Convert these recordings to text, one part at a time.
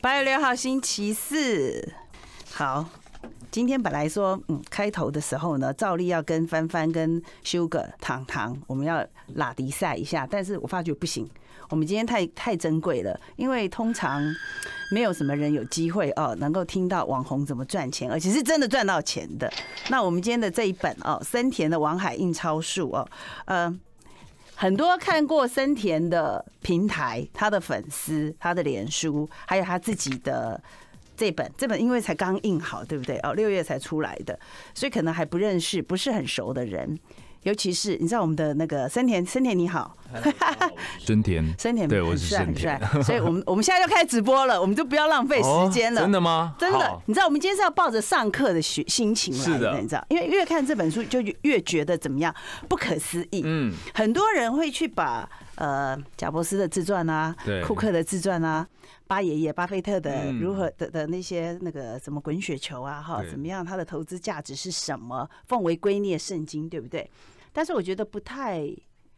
八月六号，星期四，好。今天本来说，嗯，开头的时候呢，照例要跟帆帆、跟 Sugar、糖糖，我们要拉迪赛一下。但是我发觉不行，我们今天太太珍贵了，因为通常没有什么人有机会哦，能够听到网红怎么赚钱，而且是真的赚到钱的。那我们今天的这一本哦，森田的《王海印钞术》哦，嗯。很多看过森田的平台，他的粉丝，他的脸书，还有他自己的这本，这本因为才刚印好，对不对？哦，六月才出来的，所以可能还不认识，不是很熟的人。尤其是你知道我们的那个森田森田你好，森田森田对我是很帅很帅，所以我们 我们现在就开直播了，我们就不要浪费时间了，真的吗？真的，你知道我们今天是要抱着上课的学心情的，你知道，因为越看这本书就越觉得怎么样不可思议，嗯，很多人会去把呃贾伯斯的自传啊，库克的自传啊，巴爷爷巴菲特的如何的的那些那个什么滚雪球啊哈，怎么样他的投资价值是什么，奉为圭臬圣经，对不对？但是我觉得不太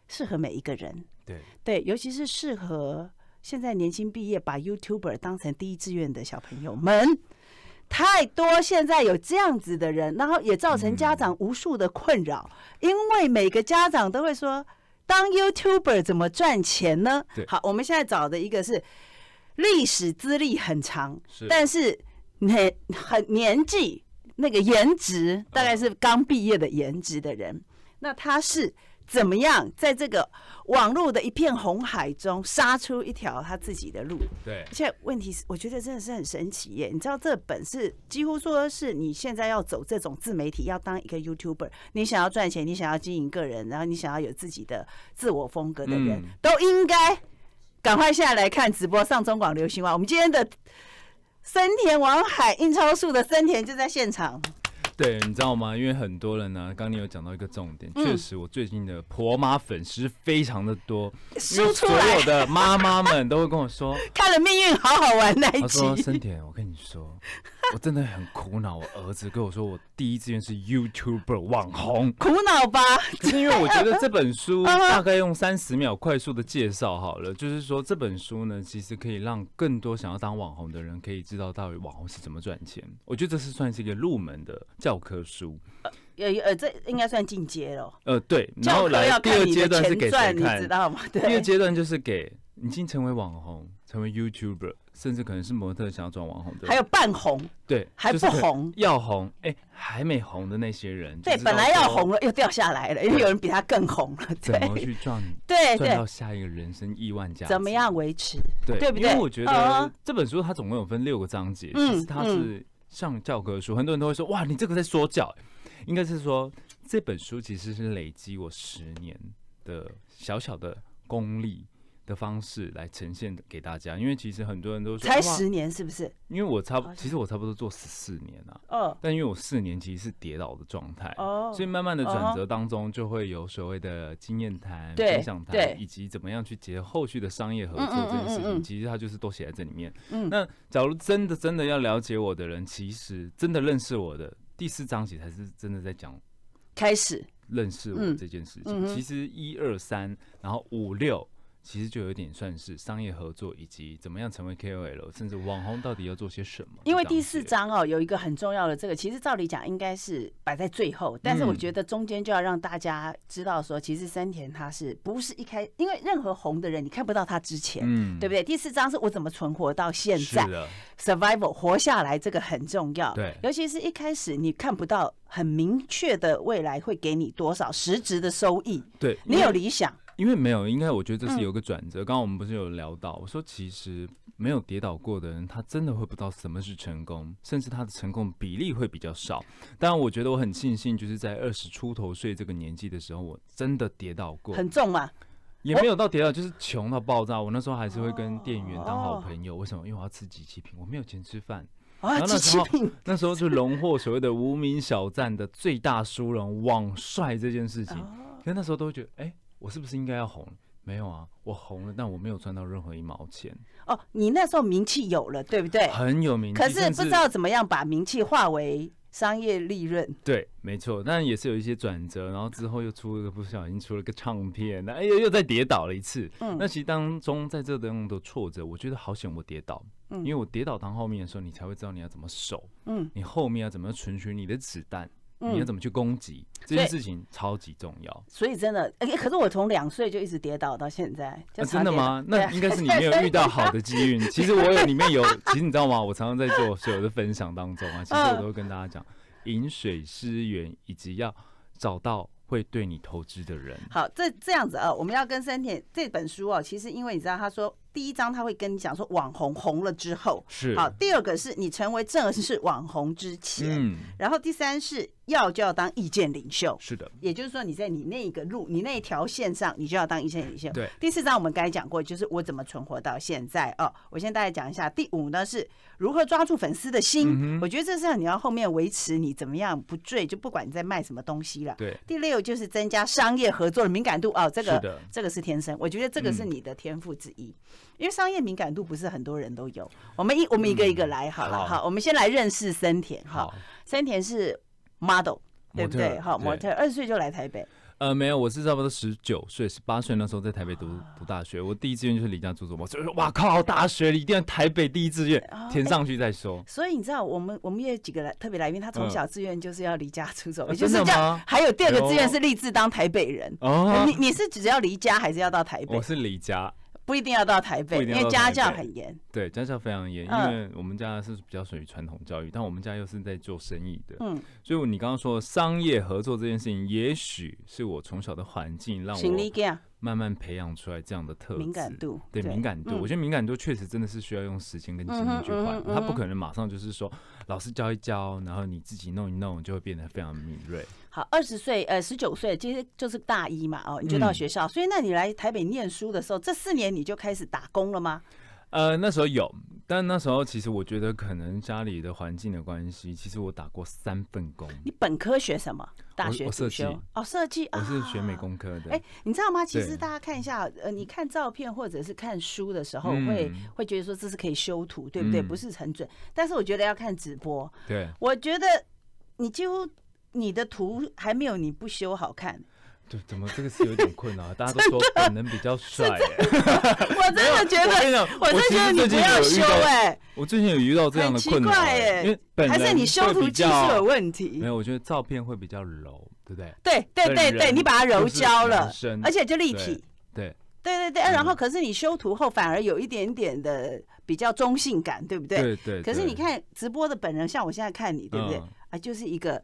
适合每一个人，对对，尤其是适合现在年轻毕业把 YouTuber 当成第一志愿的小朋友们。太多现在有这样子的人，然后也造成家长无数的困扰，因为每个家长都会说：“当 YouTuber 怎么赚钱呢？”好，我们现在找的一个是历史资历很长，是，但是很很年纪那个颜值大概是刚毕业的颜值的人。那他是怎么样在这个网络的一片红海中杀出一条他自己的路？对。而且问题是，我觉得真的是很神奇耶！你知道这本是几乎说是你现在要走这种自媒体，要当一个 YouTuber，你想要赚钱，你想要经营个人，然后你想要有自己的自我风格的人，都应该赶快下来看直播，上中广流行网。我们今天的森田王海印钞术的森田就在现场。对，你知道吗？因为很多人呢，刚刚你有讲到一个重点，确实，我最近的婆妈粉丝非常的多，因为所有的 妈妈们都会跟我说，看了《命运》好好玩的一集。森田，我跟你说。我真的很苦恼，我儿子跟我说，我第一志愿是 YouTuber 网红。苦恼吧？是因为我觉得这本书 大概用三十秒快速的介绍好了，就是说这本书呢，其实可以让更多想要当网红的人可以知道到底网红是怎么赚钱。我觉得这是算是一个入门的教科书。呃呃，这应该算进阶了。呃，对。教科要二你段是赚，你知道吗？对。第二阶段就是给已经成为网红、成为 YouTuber。甚至可能是模特想要撞网红的，还有半红，对，还不红，要红，哎，还没红的那些人，对，本来要红了又掉下来了，因为有人比他更红了，怎 么去撞？对，赚到下一个人生亿万家？怎么样维持？对，对不对？因为我觉得这本书它总共有分六个章节，其实它是上教科书，很多人都会说，哇，你这个在说教，应该是说这本书其实是累积我十年的小小的功力。的方式来呈现给大家，因为其实很多人都才十年，是不是？因为我差，其实我差不多做十四年了。哦。但因为我四年其实是跌倒的状态，哦，所以慢慢的转折当中，就会有所谓的经验谈、分享谈，以及怎么样去结后续的商业合作这件事情，其实它就是都写在这里面。嗯。那假如真的真的要了解我的人，其实真的认识我的第四章节才是真的在讲，开始认识我这件事情。其实一二三，然后五六。其实就有点算是商业合作，以及怎么样成为 KOL，甚至网红到底要做些什么？因为第四章哦，有一个很重要的这个，其实照理讲应该是摆在最后，但是我觉得中间就要让大家知道说，其实三田他是不是一开，因为任何红的人，你看不到他之前，嗯，对不对？第四章是我怎么存活到现在，survival 活下来这个很重要，对，尤其是一开始你看不到很明确的未来会给你多少实质的收益，对，你有理想。因为没有，应该我觉得这是有个转折。刚刚我们不是有聊到，我说其实没有跌倒过的人，他真的会不知道什么是成功，甚至他的成功比例会比较少。当然，我觉得我很庆幸，就是在二十出头岁这个年纪的时候，我真的跌倒过。很重嘛？也没有到跌倒，就是穷到爆炸。我那时候还是会跟店员当好朋友，为什么？因为我要吃鸡翅品，我没有钱吃饭。然后那时候，那时候就荣获所谓的无名小站的最大殊荣——网帅这件事情。可那时候都会觉得，哎。我是不是应该要红？没有啊，我红了，但我没有赚到任何一毛钱。哦，你那时候名气有了，对不对？很有名，可是不知道怎么样把名气化为商业利润。对，没错，但也是有一些转折，然后之后又出了个不小心出了个唱片，那哎呦又再跌倒了一次。嗯。那其实当中在这中的挫折，我觉得好险我跌倒，因为我跌倒堂后面的时候，你才会知道你要怎么守。嗯。你后面要怎么存取你的子弹？你要怎么去攻击这件事情，超级重要。所以真的，哎，可是我从两岁就一直跌倒到现在。那真的吗？那应该是你 没有遇到好的机遇。其实我有，里面有，其实你知道吗？我常常在做所有的分享当中啊，其实我都会跟大家讲：饮水思源，以及要找到会对你投资的人。好，这这样子啊，我们要跟森田这本书哦。其实因为你知道，他说。第一章他会跟你讲说网红红了之后是好，第二个是你成为正式网红之前，嗯，然后第三是要就要当意见领袖，是的，也就是说你在你那个路你那一条线上你就要当意见领袖，对。第四章我们刚才讲过，就是我怎么存活到现在哦。我先大概讲一下。第五呢是如何抓住粉丝的心，我觉得这是你要后面维持你怎么样不坠，就不管你在卖什么东西了。对。第六就是增加商业合作的敏感度哦，这个这个是天生，我觉得这个是你的天赋之一。因为商业敏感度不是很多人都有，我们一我们一个一个来好了，好，我们先来认识森田哈。森田是 model，对对，好模特，二十岁就来台北。呃，没有，我是差不多十九岁，十八岁那时候在台北读读大学，我第一志愿就是离家出走嘛，就是哇靠，大学一定要台北第一志愿填上去再说。所以你知道，我们我们也有几个来特别来，因他从小志愿就是要离家出走，也就是这样，还有第二个志愿是立志当台北人。哦，你你是只要离家还是要到台北？我是离家。不一定要到台北，因为家教很严。对，家教非常严，因为我们家是比较属于传统教育，但我们家又是在做生意的，嗯，所以你刚刚说商业合作这件事情，也许是我从小的环境让我。慢慢培养出来这样的特质，敏感度，对敏感度，我觉得敏感度确实真的是需要用时间跟精力去换，他不可能马上就是说老师教一教，然后你自己弄一弄就会变得非常敏锐。好，二十岁，呃，十九岁，其实就是大一嘛，哦，你就到学校。所以那你来台北念书的时候，这四年你就开始打工了吗？呃，那时候有，但那时候其实我觉得可能家里的环境的关系，其实我打过三份工。你本科学什么？大学设计哦，设计啊，我是学美工科的。哎，你知道吗？其实大家看一下，呃，你看照片或者是看书的时候，会会觉得说这是可以修图，对不对？不是很准，但是我觉得要看直播，对我觉得你几乎你的图还没有你不修好看。对，怎么这个是有点困难？大家都说本能比较帅，我真的觉得，我真的觉得你不要修哎！我最近有遇到这样的困难哎，还是你修图技术有问题？没有，我觉得照片会比较柔，对不对？对对对对，你把它柔焦了，而且就立体。对对对对，然后可是你修图后反而有一点点的比较中性感，对不对？对对。可是你看直播的本人，像我现在看你，对不对？啊，就是一个。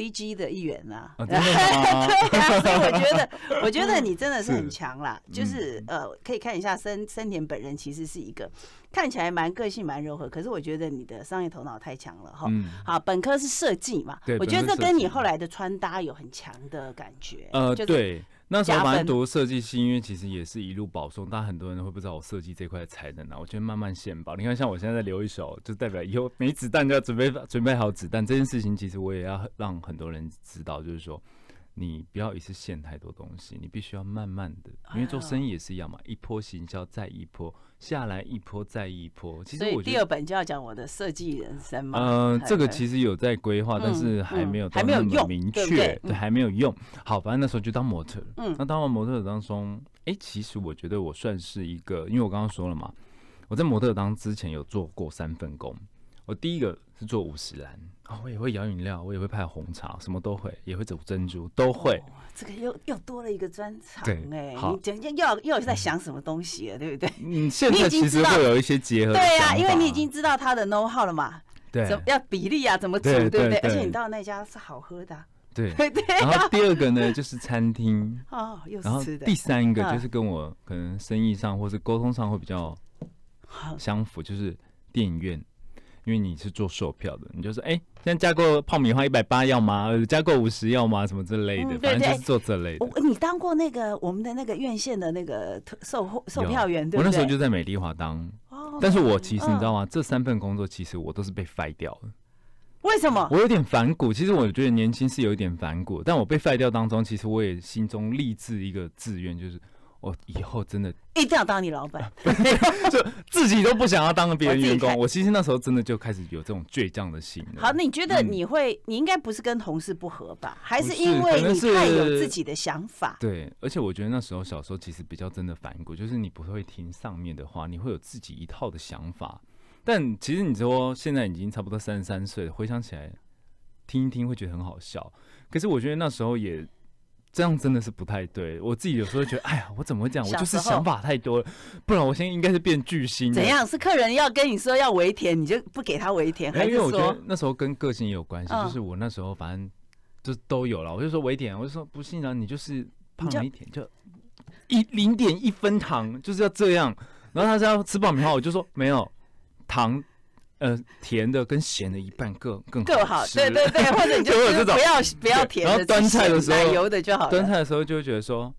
D G 的一员啊，对啊，所以我觉得，我觉得你真的是很强啦。就是呃，可以看一下森森田本人，其实是一个看起来蛮个性、蛮柔和，可是我觉得你的商业头脑太强了哈。嗯。好，本科是设计嘛，我觉得这跟你后来的穿搭有很强的感觉。呃，对。那时候反正读设计系，因为其实也是一路保送，但很多人会不知道我设计这块才能啊。我觉得慢慢献宝，你看像我现在在留一手，就代表以后没子弹就要准备准备好子弹这件事情，其实我也要让很多人知道，就是说。你不要一次陷太多东西，你必须要慢慢的，因为做生意也是一样嘛，一波行销再一波下来，一波再一波。其实我第二本就要讲我的设计人生嘛。嗯，这个其实有在规划，但是还没有还没有用明确，对还没有用。好，反正那时候就当模特。嗯，那当完模特当中，哎，其实我觉得我算是一个，因为我刚刚说了嘛，我在模特当之前有做过三份工。我第一个是做五十兰哦，我也会摇饮料，我也会派红茶，什么都会，也会走珍珠，都会。这个又又多了一个专场，对，哎，你整天又又在想什么东西了，对不对？你现在其实会有一些结合，对呀，因为你已经知道他的 no 号了嘛，对，要比例啊，怎么煮，对不对？而且你到那家是好喝的，对 对。然后第二个呢，就是餐厅哦，又吃的。第三个就是跟我可能生意上或是沟通上会比较相符就是电影院。因为你是做售票的，你就说，哎，现在加购爆米花一百八要吗？加购五十要吗？什么之类的，反正就是做这类的。我你当过那个我们的那个院线的那个售售售票员，对不对？我那时候就在美丽华当。但是我其实你知道吗？这三份工作其实我都是被 f 掉 i 掉。为什么？我有点反骨。其实我觉得年轻是有一点反骨，但我被 f 掉当中，其实我也心中立志一个志愿，就是。我以后真的 一定要当你老板，就自己都不想要当个别人的员工。我其实那时候真的就开始有这种倔强的心。好，那你觉得你会，你应该不是跟同事不和吧？还是因为你太有自己的想法？对，而且我觉得那时候小时候其实比较真的反应过，就是你不会听上面的话，你会有自己一套的想法。但其实你说现在已经差不多三十三岁了，回想起来，听一听会觉得很好笑。可是我觉得那时候也。这样真的是不太对。我自己有时候觉得，哎呀，我怎么会这样？我就是想法太多了。不然我现在应该是变巨星。怎样？是客人要跟你说要维甜，你就不给他维甜？还是说？那时候跟个性也有关系，就是我那时候反正就都有了。我就说维田，我就说不信呢，你就是胖一点，就一零点一分糖，就是要这样。然后他说吃爆米花，我就说没有糖。呃，甜的跟咸的一半各更好，更好，对对对，或者你就不要不要甜的，然后端菜的时候奶油的就好。端菜的时候就会觉得说，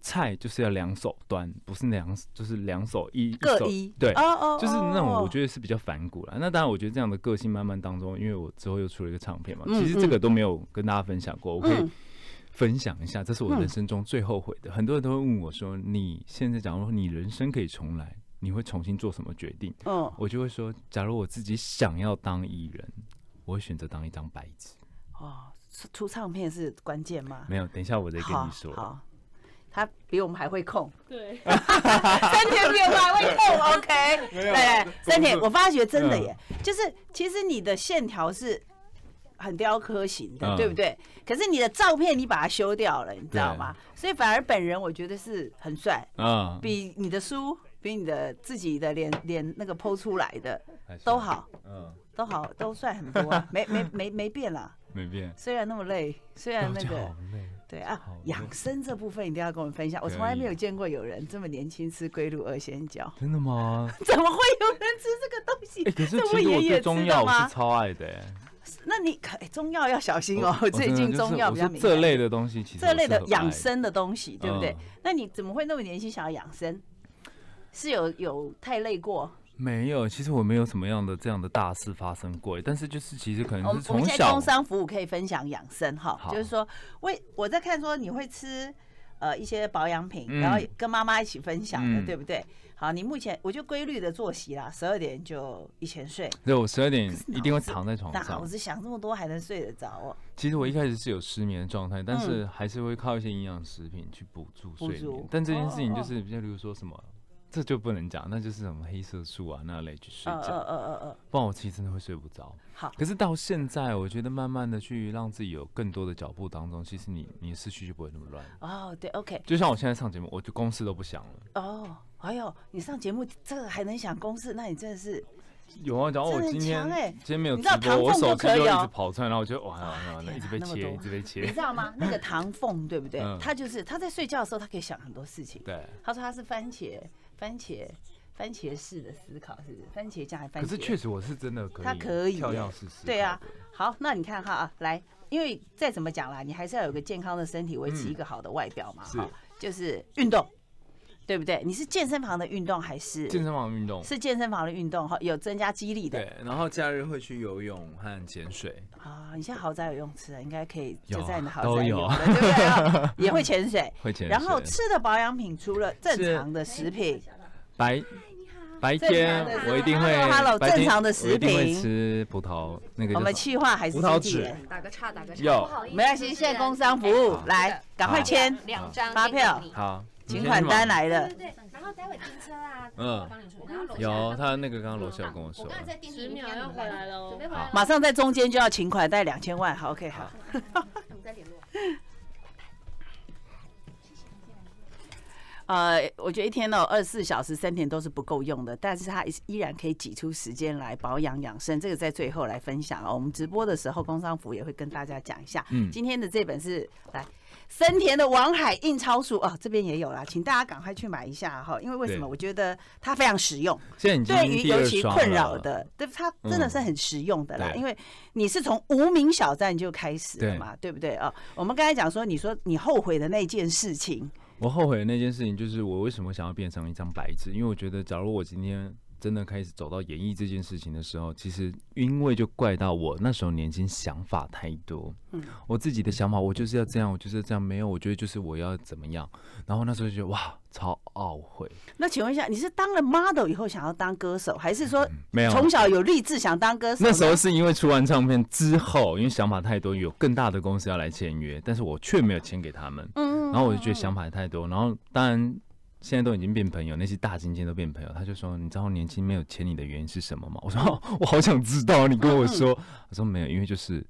菜就是要两手端，不是两就是两手一各一，对，哦哦，就是那种我觉得是比较反骨了。那当然，我觉得这样的个性慢慢当中，因为我之后又出了一个唱片嘛，其实这个都没有跟大家分享过，我可以分享一下，这是我人生中最后悔的。很多人都会问我说，你现在假如你人生可以重来。你会重新做什么决定？嗯，我就会说，假如我自己想要当艺人，我会选择当一张白纸。哦，出唱片是关键吗？没有，等一下我再跟你说。好，他比我们还会控。对，三田比我还会控。OK，对，三田，我发觉真的耶，就是其实你的线条是很雕刻型的，对不对？可是你的照片你把它修掉了，你知道吗？所以反而本人我觉得是很帅，嗯，比你的书。比你的自己的脸脸那个剖出来的都好，嗯，都好都帅很多，啊，没没没没变了，没变。虽然那么累，虽然那个对啊，养生这部分一定要跟我们分享。我从来没有见过有人这么年轻吃龟鹿二仙胶，真的吗？怎么会有人吃这个东西？这可是其实我对中药我是超爱的。那你可中药要小心哦，最近中药比较这类的东西，这类的养生的东西，对不对？那你怎么会那么年轻想要养生？是有有太累过？没有，其实我没有什么样的这样的大事发生过。但是就是其实可能是从小，工商服务可以分享养生哈，就是说为我在看说你会吃呃一些保养品，然后跟妈妈一起分享的，对不对？好，你目前我就规律的作息啦，十二点就以前睡。对，我十二点一定会躺在床上。我只想这么多还能睡得着哦。其实我一开始是有失眠的状态，但是还是会靠一些营养食品去补助睡眠。但这件事情就是比如说什么。这就不能讲，那就是什么黑色素啊那类去睡觉，嗯嗯嗯嗯不然我其实真的会睡不着。好，可是到现在，我觉得慢慢的去让自己有更多的脚步当中，其实你你思绪就不会那么乱。哦，对，OK。就像我现在上节目，我就公司都不想了。哦，哎呦，你上节目这个还能想公司，那你真的是有啊！我今天今天没有直播，我手机就一直跑出来，然后我就哇哇哇一直被切，一直被切。你知道吗？那个唐凤对不对？他就是他在睡觉的时候，他可以想很多事情。对，他说他是番茄。番茄，番茄式的思考是不？番茄酱还是番茄？可是确实我是真的可以，它可以跳对啊，好，那你看哈啊，来，因为再怎么讲啦，你还是要有个健康的身体，维持一个好的外表嘛。是，就是运动。对不对？你是健身房的运动还是健身房运动？是健身房的运动哈，有增加肌力的。对，然后假日会去游泳和潜水。啊，你现在豪宅有泳池，应该可以就在你的豪宅有的，对不对 也会潜水，会潜水。然后吃的保养品除了正常的食品，白白天我一定会正常的食品，吃葡萄那个我们气化还是自己打个叉打个叉，有没关系？现在工商服务来赶快签两张发票，好。请款单来了。对对对，然后待会停车啊，嗯，有他那个刚刚罗秀跟我说。十秒要回来喽，好。马上在中间就要请款带两千万，好 OK 好。我们再联络。呃，我觉得一天哦，二十四小时三天都是不够用的，但是他依然可以挤出时间来保养养生，这个在最后来分享哦。我们直播的时候，工商服也会跟大家讲一下。嗯，今天的这本是来。森田的《王海印钞术》哦，这边也有啦，请大家赶快去买一下哈，因为为什么？我觉得它非常实用，对于尤其困扰的，对它真的是很实用的啦。因为你是从无名小站就开始了嘛，对不对啊？我们刚才讲说，你说你后悔的那件事情，我后悔的那件事情就是我为什么想要变成一张白纸，因为我觉得假如我今天。真的开始走到演艺这件事情的时候，其实因为就怪到我那时候年轻想法太多。嗯，我自己的想法，我就是要这样，我就是这样，没有，我觉得就是我要怎么样。然后那时候就觉得哇，超懊悔。那请问一下，你是当了 model 以后想要当歌手，还是说没有从小有立志想当歌手？那时候是因为出完唱片之后，因为想法太多，有更大的公司要来签约，但是我却没有签给他们。嗯，然后我就觉得想法太多，然后当然。现在都已经变朋友，那些大金件都变朋友。他就说：“你知道年轻没有签你的原因是什么吗？”我说：“我好想知道。”你跟我说：“ 他说没有，因为就是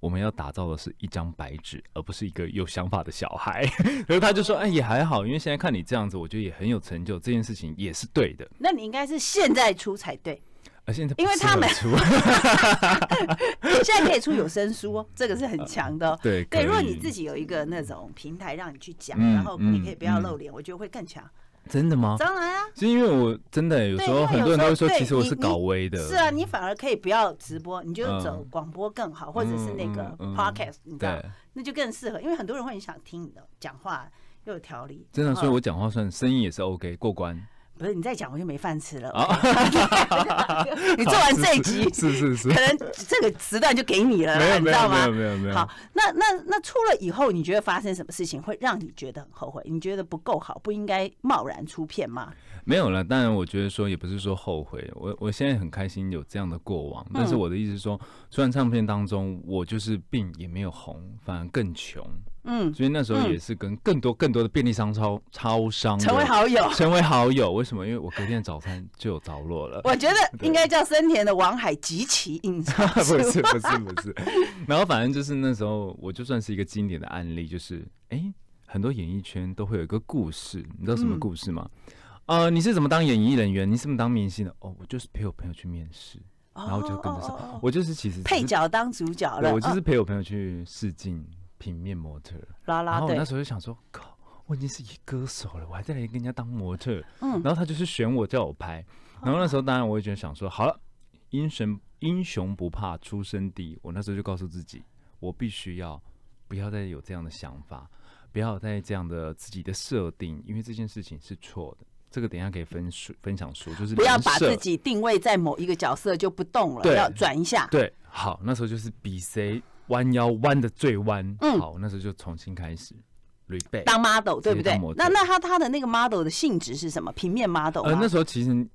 我们要打造的是一张白纸，而不是一个有想法的小孩。”然后他就说：“哎，也还好，因为现在看你这样子，我觉得也很有成就，这件事情也是对的。”那你应该是现在出才对。啊，现在因为他们 现在可以出有声书，这个是很强的。对对，如果你自己有一个那种平台让你去讲，然后你可以不要露脸，我觉得会更强。真的吗？当然啊，是因为我真的有时候很多人都会说，其实我是搞微的。是啊，你反而可以不要直播，你就走广播更好，或者是那个 podcast，你知道，那就更适合，因为很多人会很想听你的讲话又有条理。真的，所以我讲话算声音也是 OK 过关。不是你再讲我就没饭吃了 你做完税级 是是是，可能这个时段就给你了，没有，你知道吗？没有没有没有。好，那那那出了以后，你觉得发生什么事情会让你觉得很后悔？你觉得不够好，不应该贸然出片吗？没有了，当然我觉得说也不是说后悔，我我现在很开心有这样的过往。但是我的意思是说，虽然唱片当中我就是并也没有红，反而更穷。嗯，所以那时候也是跟更多更多的便利商超超商成为好友，成为好友。为什么？因为我隔天早餐就有落了。我觉得应该叫森田的王海极其硬伤。不是不是不是。然后反正就是那时候，我就算是一个经典的案例，就是哎，很多演艺圈都会有一个故事，你知道什么故事吗？呃，你是怎么当演艺人员？你是怎么当明星的？哦，我就是陪我朋友去面试，然后就跟着上。我就是其实配角当主角了。我就是陪我朋友去试镜平面模特，然后我那时候就想说，靠，我已经是一歌手了，我还再来跟人家当模特。嗯，然后他就是选我叫我拍，然后那时候当然我也觉得想说，好了，英雄英雄不怕出身低。我那时候就告诉自己，我必须要不要再有这样的想法，不要再这样的自己的设定，因为这件事情是错的。这个等一下可以分说分享说，就是不要把自己定位在某一个角色就不动了，要转一下。对，好，那时候就是比谁弯腰弯的最弯。嗯，好，那时候就重新开始。当 model 对不对？那那他他的那个 model 的性质是什么？平面 model？呃，那时候其实。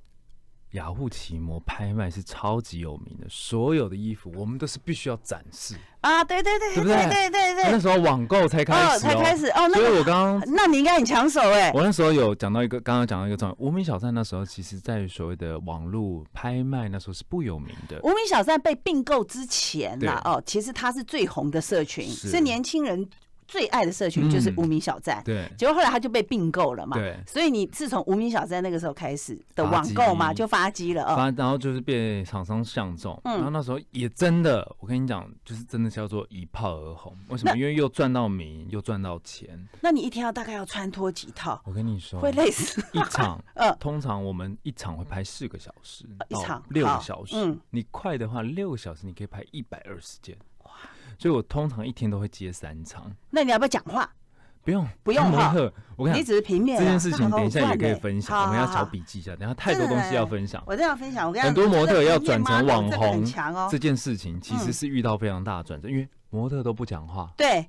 雅虎奇摩拍卖是超级有名的，所有的衣服我们都是必须要展示啊！对对对，对不对？对对对对对对对对对那时候网购才开始，才开始哦。所以我刚刚，那你应该很抢手哎。我那时候有讲到一个，刚刚讲到一个重要，无名小站那时候其实在所谓的网络拍卖那时候是不有名的。无名小站被并购之前呢，哦，其实它是最红的社群，是年轻人。最爱的社群就是无名小站，结果后来他就被并购了嘛，所以你自从无名小站那个时候开始的网购嘛，就发机了啊。发，然后就是被厂商相中，然后那时候也真的，我跟你讲，就是真的叫做一炮而红。为什么？因为又赚到名，又赚到钱。那你一天要大概要穿脱几套？我跟你说，会累死。一场，通常我们一场会拍四个小时，一场六个小时。嗯，你快的话，六个小时你可以拍一百二十件。所以我通常一天都会接三场。那你要不要讲话？不用，不用模特。我跟你只是平面。这件事情等一下也可以分享。我们要找笔记一下，等下太多东西要分享。我都要分享。我跟很多模特要转成网红，这件事情其实是遇到非常大的转折，因为模特都不讲话，对，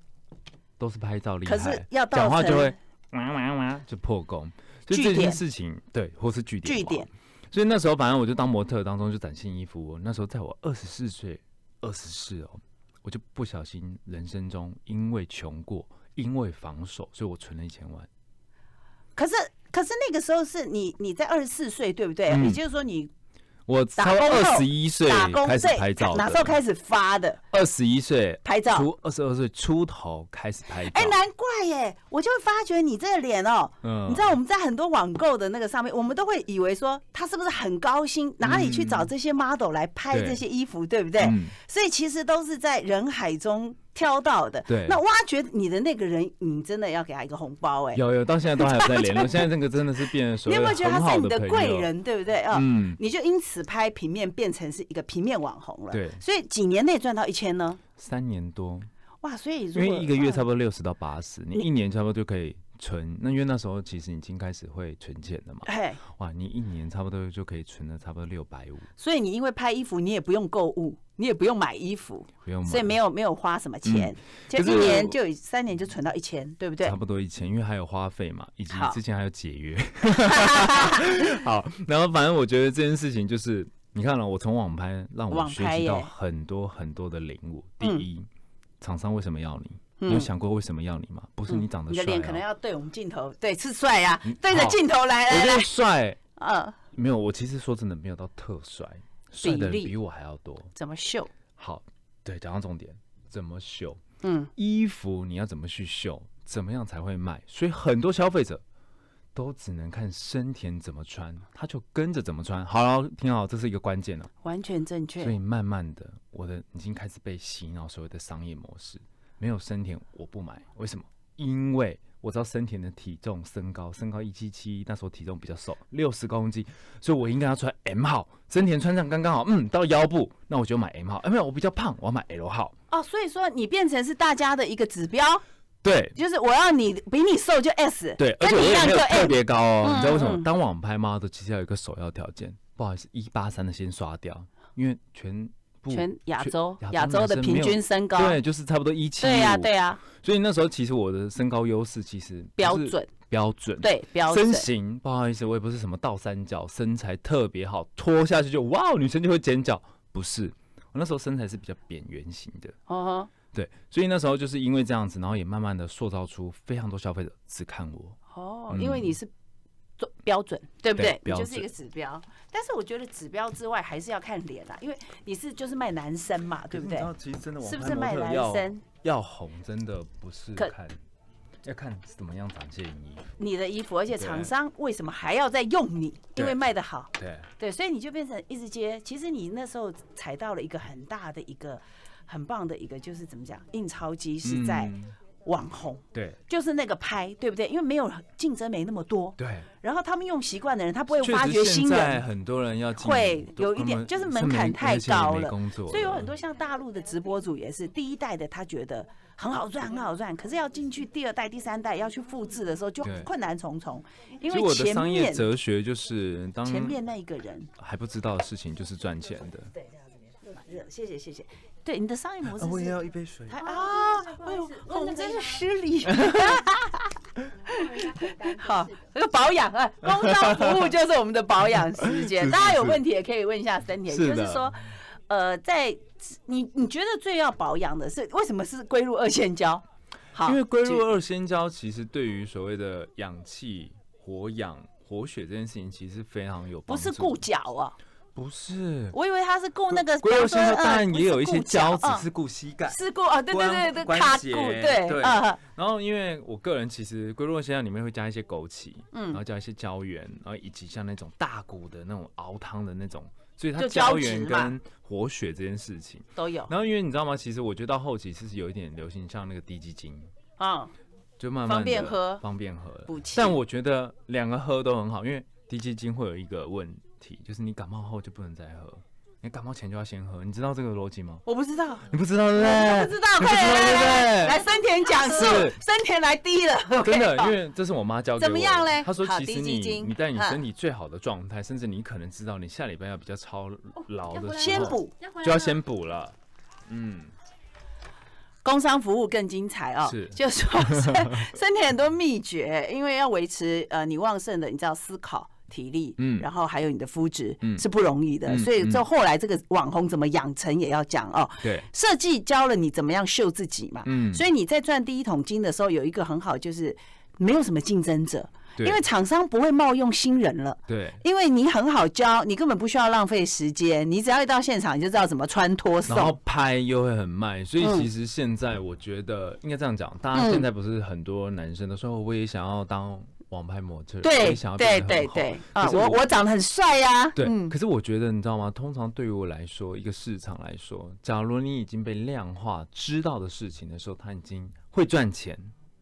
都是拍照厉害。可是要讲话就会，哇哇哇，就破功。就这件事情，对，或是据点。据点。所以那时候，反正我就当模特当中就展现衣服。那时候在我二十四岁，二十四哦。我就不小心，人生中因为穷过，因为防守，所以我存了一千万。可是，可是那个时候是你，你在二十四岁，对不对？也就是说你。我才二十一岁开始拍照，哪时候开始发的？二十一岁拍照，出二十二岁出头开始拍。照。哎，难怪耶！我就发觉你这个脸哦，嗯，你知道我们在很多网购的那个上面，我们都会以为说他是不是很高薪，哪里去找这些 model 来拍这些衣服，对不对？所以其实都是在人海中。挑到的，对，那挖掘你的那个人，你真的要给他一个红包哎！有有，到现在都还在联络，现在这个真的是变说，你有没有觉得他是你的贵人，对不对啊？嗯，你就因此拍平面变成是一个平面网红了。对，所以几年内赚到一千呢？三年多，哇！所以因为一个月差不多六十到八十，你一年差不多就可以。存那因为那时候其实已经开始会存钱了嘛，哎，哇，你一年差不多就可以存了差不多六百五，所以你因为拍衣服你也不用购物，你也不用买衣服，不用，所以没有没有花什么钱，其实一年就三年就存到一千，对不对？差不多一千，因为还有花费嘛，以及之前还有解约，好，然后反正我觉得这件事情就是你看了我从网拍让我学到很多很多的领悟，第一，厂商为什么要你？有想过为什么要你吗？不是你长得帅，你的脸可能要对我们镜头对是帅呀，对着镜头来了。我觉得帅啊，没有，我其实说真的没有到特帅，帅的比我还要多。怎么秀？好，对，讲到重点，怎么秀？嗯，衣服你要怎么去秀？怎么样才会卖？所以很多消费者都只能看深田怎么穿，他就跟着怎么穿。好了，听好，这是一个关键了，完全正确。所以慢慢的，我的已经开始被洗脑，所有的商业模式。没有森田我不买，为什么？因为我知道森田的体重身高，身高一七七，那时候体重比较瘦，六十公斤，所以我应该要穿 M 号。森田穿上刚刚好，嗯，到腰部，那我就买 M 号。哎，没有，我比较胖，我要买 L 号。哦，所以说你变成是大家的一个指标。对，就是我要你比你瘦就 S，对，跟你一样就特别高哦。你知道为什么？当网拍猫都其实要有一个首要条件，不好意思，一八三的先刷掉，因为全。全亚洲，亚洲的平均身高，对，就是差不多一七对呀，对呀。所以那时候其实我的身高优势其实标准，标准对标准。身形，不好意思，我也不是什么倒三角，身材特别好，拖下去就哇，女生就会尖叫。不是，我那时候身材是比较扁圆形的。哦对，所以那时候就是因为这样子，然后也慢慢的塑造出非常多消费者只看我。哦，因为你是。标准对不对？就是一个指标，但是我觉得指标之外还是要看脸啊，因为你是就是卖男生嘛，对不对？是不是卖男生？要红真的不是看，要看怎么样展现你你的衣服，而且厂商为什么还要再用你？因为卖的好，对对，所以你就变成一直接。其实你那时候踩到了一个很大的一个很棒的一个，就是怎么讲？印钞机是在。网红对，就是那个拍，对不对？因为没有竞争，没那么多。对。然后他们用习惯的人，他不会发掘新人。现在很多人要会有一点，就是门槛太高了，所以有很多像大陆的直播主也是第一代的，他觉得很好赚，很好赚。可是要进去第二代、第三代要去复制的时候，就困难重重。因为前面商业哲学就是，当前面那一个人还不知道的事情，就是赚钱的。对，这样子热。谢谢，谢谢。对你的商业模式我也要一杯水。啊！哎呦，我们真是失礼。好，那个保养啊，工商服务就是我们的保养时间。大家有问题也可以问一下森田，就是说，呃，在你你觉得最要保养的是为什么是归入二仙胶？好，因为归入二仙胶，其实对于所谓的氧气、活氧、活血这件事情，其实非常有帮助。不是固脚啊。不是，我以为他是顾那个龟肉仙草，当然也有一些胶，只是顾膝盖，是顾啊，对对对对，关节对，对。然后因为我个人其实龟肉现在里面会加一些枸杞，嗯，然后加一些胶原，然后以及像那种大骨的那种熬汤的那种，所以它胶原跟活血这件事情都有。然后因为你知道吗？其实我觉得到后期其实有一点流行，像那个低基精，啊，就慢慢方便喝，方便喝但我觉得两个喝都很好，因为低基精会有一个问。就是你感冒后就不能再喝，你感冒前就要先喝，你知道这个逻辑吗？我不知道，你不知道不对？不知道，对对对，来生田讲述，生田来低了，真的，因为这是我妈教给我。怎么样嘞？她说其实你，你在你身体最好的状态，甚至你可能知道你下礼拜要比较操劳的先补，就要先补了。嗯，工商服务更精彩哦，是，就是生 田很多秘诀，因为要维持呃你旺盛的，你知道思考。体力，嗯，然后还有你的肤质，嗯，是不容易的。所以，就后来这个网红怎么养成也要讲哦。对，设计教了你怎么样秀自己嘛，嗯，所以你在赚第一桶金的时候有一个很好，就是没有什么竞争者，因为厂商不会冒用新人了，对，因为你很好教，你根本不需要浪费时间，你只要一到现场你就知道怎么穿脱，然后拍又会很慢，所以其实现在我觉得应该这样讲，大家现在不是很多男生都说我也想要当。王牌模特对对对对啊！我我长得很帅呀。对，可是我觉得你知道吗？通常对于我来说，一个市场来说，假如你已经被量化知道的事情的时候，他已经会赚钱，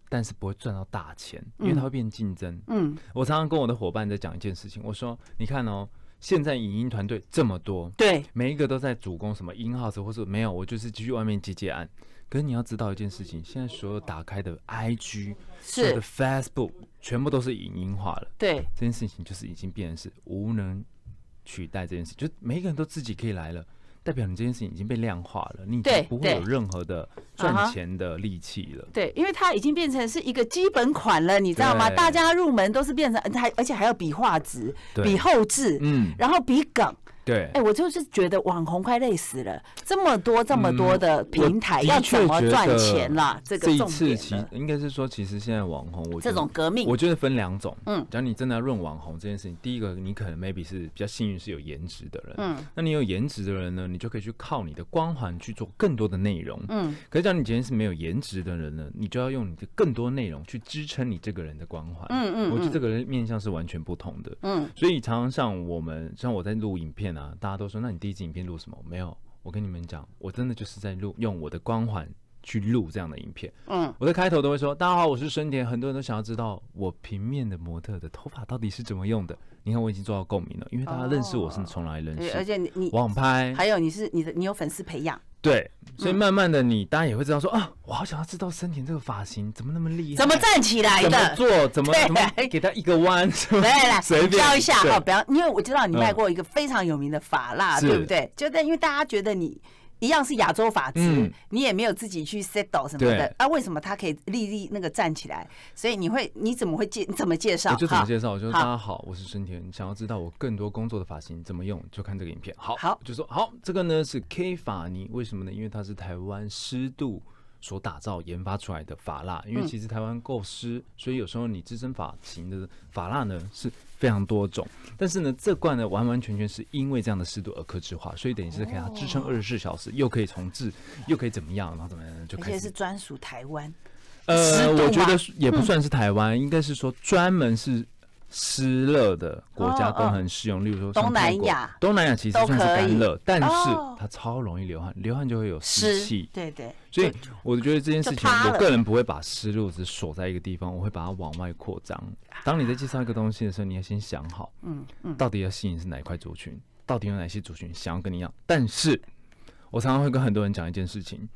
但是不会赚到大钱，因为他会变竞争。嗯，我常常跟我的伙伴在讲一件事情，我说：你看哦，现在影音团队这么多，对，每一个都在主攻什么 u 号子，或者没有，我就是继续外面接接案。可是你要知道一件事情，现在所有打开的 IG，是 Facebook。全部都是影音化了，对这件事情就是已经变成是无能取代这件事，就每一个人都自己可以来了，代表你这件事情已经被量化了，你已经不会有任何的赚钱的力气了。对，因为它已经变成是一个基本款了，你知道吗？大家入门都是变成，还而且还要比画质、比后置，嗯，然后比梗。对，哎，我就是觉得网红快累死了，这么多这么多的平台要怎么赚钱啦？这个这一次其应该是说，其实现在网红，我这种革命，我觉得分两种。嗯，讲你真的要论网红这件事情，第一个，你可能 maybe 是比较幸运是有颜值的人，嗯，那你有颜值的人呢，你就可以去靠你的光环去做更多的内容，嗯。可是讲你今天是没有颜值的人呢，你就要用你的更多内容去支撑你这个人的光环，嗯嗯。我觉得这个面向是完全不同的，嗯。所以常常像我们像我在录影片。大家都说，那你第一集影片录什么？没有，我跟你们讲，我真的就是在录用我的光环。去录这样的影片，嗯，我的开头都会说，大家好，我是森田，很多人都想要知道我平面的模特的头发到底是怎么用的。你看，我已经做到共鸣了，因为大家认识我是从来认识，而且你你网拍，还有你是你的你有粉丝培养，对，所以慢慢的你大家也会知道说啊，我好想要知道森田这个发型怎么那么厉害，怎么站起来的，做怎么 怎么给他一个弯，对了，随便教一下，不要，因为我知道你卖过一个非常有名的发蜡，对不对？就在因为大家觉得你。一样是亚洲法治，你也没有自己去 settle 什么的，啊，为什么他可以立立那个站起来？所以你会你怎么会介怎么介绍？怎么介绍？就是大家好，我是孙田，想要知道我更多工作的发型怎么用，就看这个影片。好，就说好，这个呢是 K 法尼，为什么呢？因为它是台湾湿度。所打造、研发出来的法蜡，因为其实台湾构思，所以有时候你支撑发型的法蜡呢是非常多种，但是呢，这罐呢完完全全是因为这样的湿度而克制化，所以等于是可以支撑二十四小时，又可以重置，又可以怎么样，然后怎么样，就可以。而且是专属台湾，呃，我觉得也不算是台湾，应该是说专门是。湿热的国家都很适用，例如说东南亚。东南亚其实算是干热，但是它超容易流汗，流汗就会有湿气。对对，所以我觉得这件事情，我个人不会把湿路只锁在一个地方，我会把它往外扩张。当你在介绍一个东西的时候，你要先想好，嗯嗯，到底要吸引是哪一块族群，到底有哪些族群想要跟你一样。但是，我常常会跟很多人讲一件事情。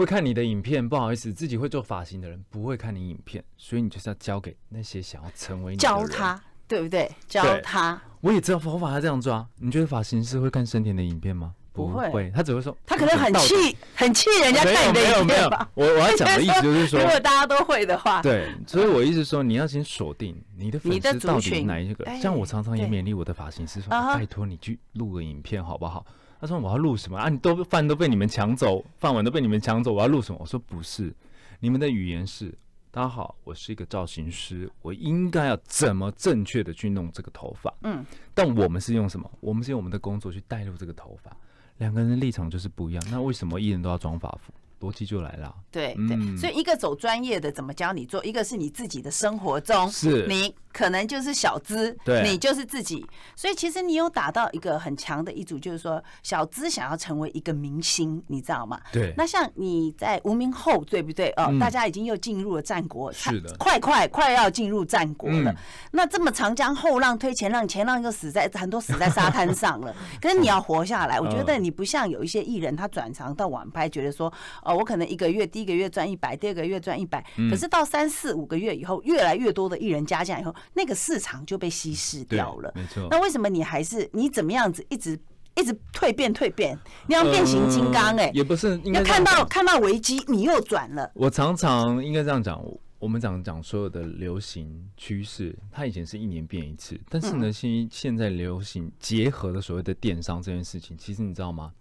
会看你的影片，不好意思，自己会做发型的人不会看你影片，所以你就是要教给那些想要成为你教他，对不对？教他，我也知道方法，他这样抓，你觉得发型师会看深田的影片吗？不会，他只会说他可能很气，很气人家看你的影片吧。我我要讲的意思就是说，如果大家都会的话，对，所以我意思说，你要先锁定你的你到底是哪一个。像我常常也勉励我的发型师说，拜托你去录个影片好不好？他说：“我要录什么啊？你都饭都被你们抢走，饭碗都被你们抢走。我要录什么？我说不是，你们的语言是：大家好，我是一个造型师，我应该要怎么正确的去弄这个头发？嗯，但我们是用什么？我们是用我们的工作去带入这个头发。两个人的立场就是不一样。那为什么艺人都要装发服？”逻辑就来了。对对，所以一个走专业的怎么教你做，一个是你自己的生活中是你。”可能就是小资，你就是自己，所以其实你有打到一个很强的一组，就是说小资想要成为一个明星，你知道吗？对。那像你在无名后，对不对？哦，大家已经又进入了战国，是的。快快快要进入战国了。那这么长江后浪推前浪，前浪又死在很多死在沙滩上了。可是你要活下来，我觉得你不像有一些艺人，他转行到晚拍，觉得说，哦，我可能一个月第一个月赚一百，第二个月赚一百，可是到三四五个月以后，越来越多的艺人加价以后。那个市场就被稀释掉了，没错。那为什么你还是你怎么样子一直一直蜕变蜕变？你要变形金刚哎，也不是。你看到看到危机，你又转了。我常常应该这样讲，我们讲讲所有的流行趋势，它以前是一年变一次，但是呢，现现在流行结合了所谓的电商这件事情，其实你知道吗？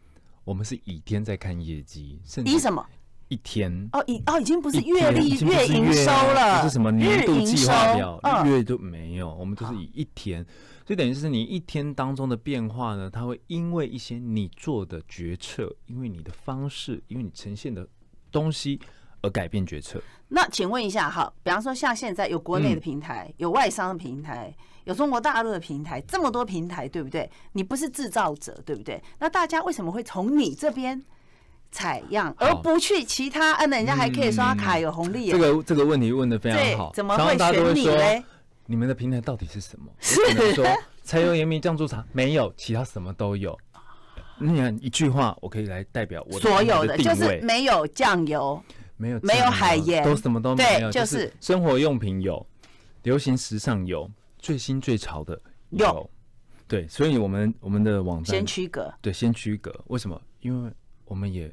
我们是倚天在看业绩，甚至什么？一天哦，已哦，已经不是月历、月营收了，不是什么年度计划表，月都没有，我们都是以一天，所以等于是你一天当中的变化呢，它会因为一些你做的决策，因为你的方式，因为你呈现的东西而改变决策。那请问一下，哈，比方说像现在有国内的平台，有外商的平台，有中国大陆的平台，这么多平台，对不对？你不是制造者，对不对？那大家为什么会从你这边？采样而不去其他，嗯，人家还可以刷卡有红利。这个这个问题问的非常好，怎么会选你呢？你们的平台到底是什么？是说，柴油、盐、米、酱、醋、茶没有，其他什么都有。你看一句话，我可以来代表我所有的就是没有酱油，没有没有海盐，都什么都没有，就是生活用品有，流行时尚有，最新最潮的有。对，所以我们我们的网站先区隔，对，先区隔。为什么？因为我们也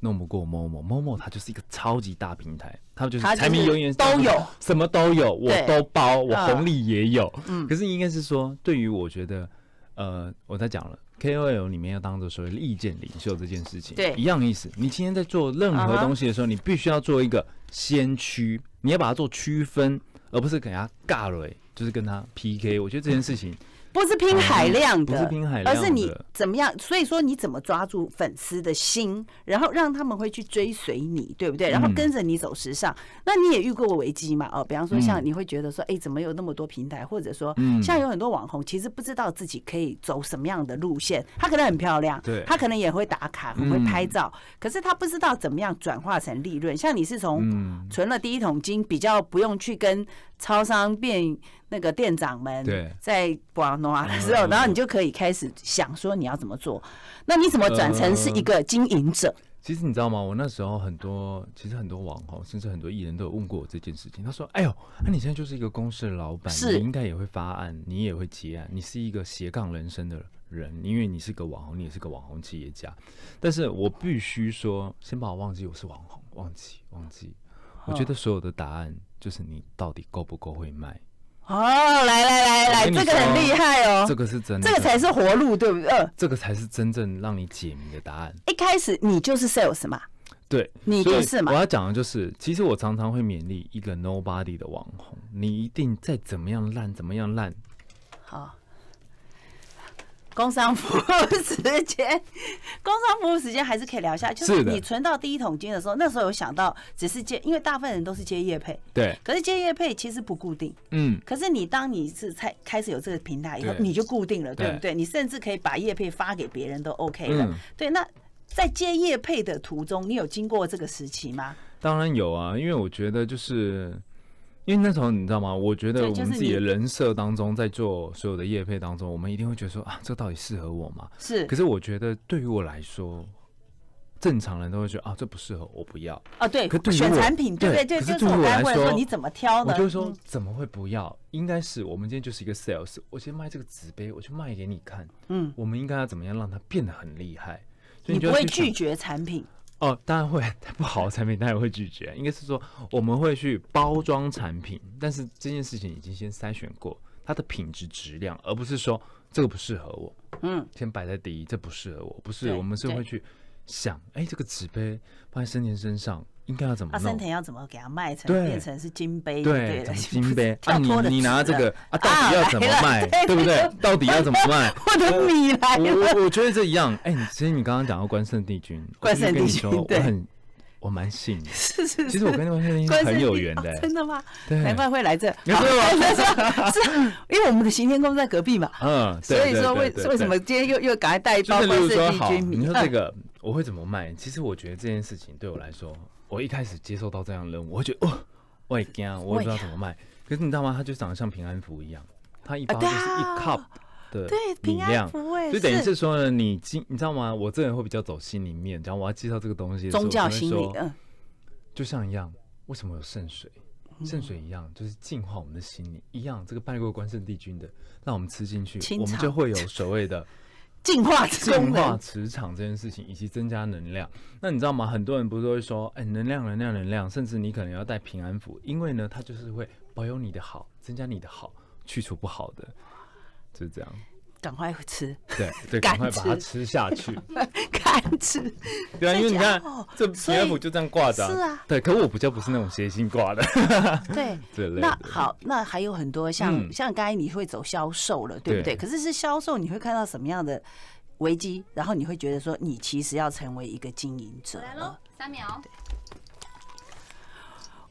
弄不过某某某某，它就是一个超级大平台，它就是柴米油盐都有，什么都有，我都包，我红利也有。嗯，可是应该是说，对于我觉得，呃，我在讲了 KOL 里面要当做所谓意见领袖这件事情，对，一样意思。你今天在做任何东西的时候，你必须要做一个先驱，你要把它做区分，而不是跟他尬了，就是跟他 PK。我觉得这件事情。不是拼海量的，而是你怎么样？所以说你怎么抓住粉丝的心，然后让他们会去追随你，对不对？然后跟着你走时尚。那你也遇过危机嘛？哦，比方说像你会觉得说，哎，怎么有那么多平台？或者说，嗯，有很多网红其实不知道自己可以走什么样的路线。他可能很漂亮，对，他可能也会打卡，很会拍照，可是他不知道怎么样转化成利润。像你是从存了第一桶金，比较不用去跟超商变。那个店长们在帮弄啊，时候，然后你就可以开始想说你要怎么做。那你怎么转成是一个经营者？其实你知道吗？我那时候很多，其实很多网红，甚至很多艺人都有问过我这件事情。他说：“哎呦，那你现在就是一个公司的老板，你应该也会发案，你也会结案，你是一个斜杠人生的人，因为你是个网红，你也是个网红企业家。”但是，我必须说，先把我忘记我是网红，忘记忘记。我觉得所有的答案就是你到底够不够会卖。哦，来来来来，这个很厉害哦，这个是真的，这个才是活路，对不对？这个才是真正让你解谜的答案。一开始你就是 sales 嘛，对，你就是嘛。我要讲的就是，其实我常常会勉励一个 nobody 的网红，你一定再怎么样烂，怎么样烂，好。工商服务时间，工商服务时间还是可以聊一下。就是你存到第一桶金的时候，那时候有想到只是接，因为大部分人都是接业配。对。可是接业配其实不固定。嗯。可是你当你是才开始有这个平台以后，你就固定了，对不对？你甚至可以把业配发给别人都 OK 的。对。那在接业配的途中，你有经过这个时期吗？当然有啊，因为我觉得就是。因为那时候你知道吗？我觉得我们自己的人设当中，在做所有的业配当中，我们一定会觉得说啊，这到底适合我吗？是。可是我觉得对于我来说，正常人都会觉得啊，这不适合我，不要。啊对。可选产品对对对，可是对我来说，你怎么挑呢？我就是说，怎么会不要？应该是我们今天就是一个 sales，我先卖这个纸杯，我去卖给你看。嗯。我们应该要怎么样让它变得很厉害？你不会拒绝产品。哦，当然会，不好的产品当然会拒绝。应该是说，我们会去包装产品，但是这件事情已经先筛选过它的品质质量，而不是说这个不适合我。嗯，先摆在第一，这不适合我，不是我们是会去想，哎，这个纸杯放在生年身上。应该要怎么弄？阿森田要怎么给它卖成变成是金杯？对，金杯 啊，你你拿这个啊，到底要怎么卖？对不对？到底要怎么卖？我的米来。我我觉得这一样，哎，其实你刚刚讲到关圣帝君，关圣帝君，我很，我蛮信的。是是其实我跟关圣帝君很有缘的。真的吗？难怪会来这。没 错 是因为我们的行天宫在隔壁嘛。嗯，所以说为为什么今天又又赶快带一包关圣帝君米？你说这个我会怎么卖？其实我觉得这件事情对我来说。我一开始接受到这样任务，我会觉得哦，外惊，我也不知道怎么卖。可是你知道吗？它就长得像平安符一样，它一包就是一 cup 的，对量，安符就等于是说呢，你今你知道吗？我这人会比较走心里面，然后我要介绍这个东西，宗教心理，嗯，就像一样，为什么有圣水？圣水一样，就是净化我们的心灵，一样这个拜过关圣帝君的，让我们吃进去，我们就会有所谓的。净化、净化磁场这件事情，以及增加能量。那你知道吗？很多人不是都会说，哎，能量、能量、能量，甚至你可能要带平安符，因为呢，它就是会保佑你的好，增加你的好，去除不好的，就是这样。赶快吃，对对，赶快把它吃下去，赶吃。对啊，因为你看这皮带就这样挂着，是啊。对，可我不较不是那种斜心挂的。对，那好，那还有很多像像刚才你会走销售了，对不对？可是是销售，你会看到什么样的危机，然后你会觉得说，你其实要成为一个经营者。来喽，三秒。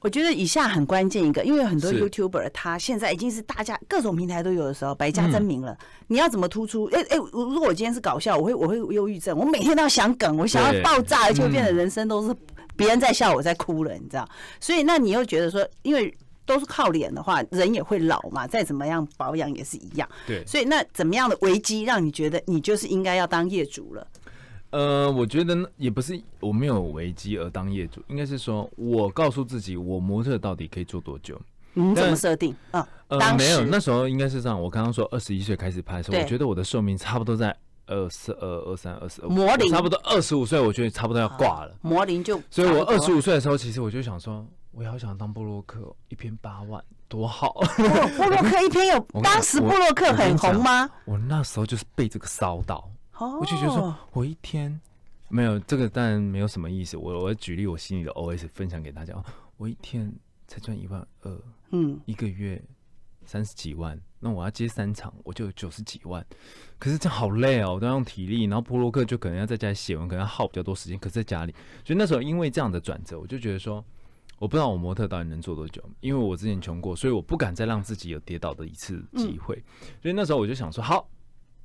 我觉得以下很关键一个，因为很多 YouTuber 他现在已经是大家各种平台都有的时候，百家争鸣了。你要怎么突出？哎哎，如果我今天是搞笑，我会我会忧郁症。我每天都要想梗，我想要爆炸，而且变得人生都是别人在笑，我在哭了，你知道？所以那你又觉得说，因为都是靠脸的话，人也会老嘛，再怎么样保养也是一样。对。所以那怎么样的危机让你觉得你就是应该要当业主了？呃，我觉得也不是我没有危机而当业主，应该是说我告诉自己，我模特到底可以做多久？你怎么设定？嗯，呃，没有，那时候应该是这样。我刚刚说二十一岁开始拍，的时候，我觉得我的寿命差不多在二十二二三二四，魔龄差不多二十五岁，我觉得差不多要挂了。魔灵就，所以我二十五岁的时候，其实我就想说，我要想当布洛克，一篇八万多好。布洛克一篇有？当时布洛克很红吗？我那时候就是被这个烧到。我就觉得说，我一天没有这个，当然没有什么意思。我我举例我心里的 O S 分享给大家，我一天才赚一万二，嗯，一个月三十几万，那我要接三场，我就九十几万。可是这好累哦，我都用体力。然后波洛克就可能要在家里写文，可能要耗比较多时间。可是在家里，所以那时候因为这样的转折，我就觉得说，我不知道我模特到底能做多久，因为我之前穷过，所以我不敢再让自己有跌倒的一次机会。所以那时候我就想说，好。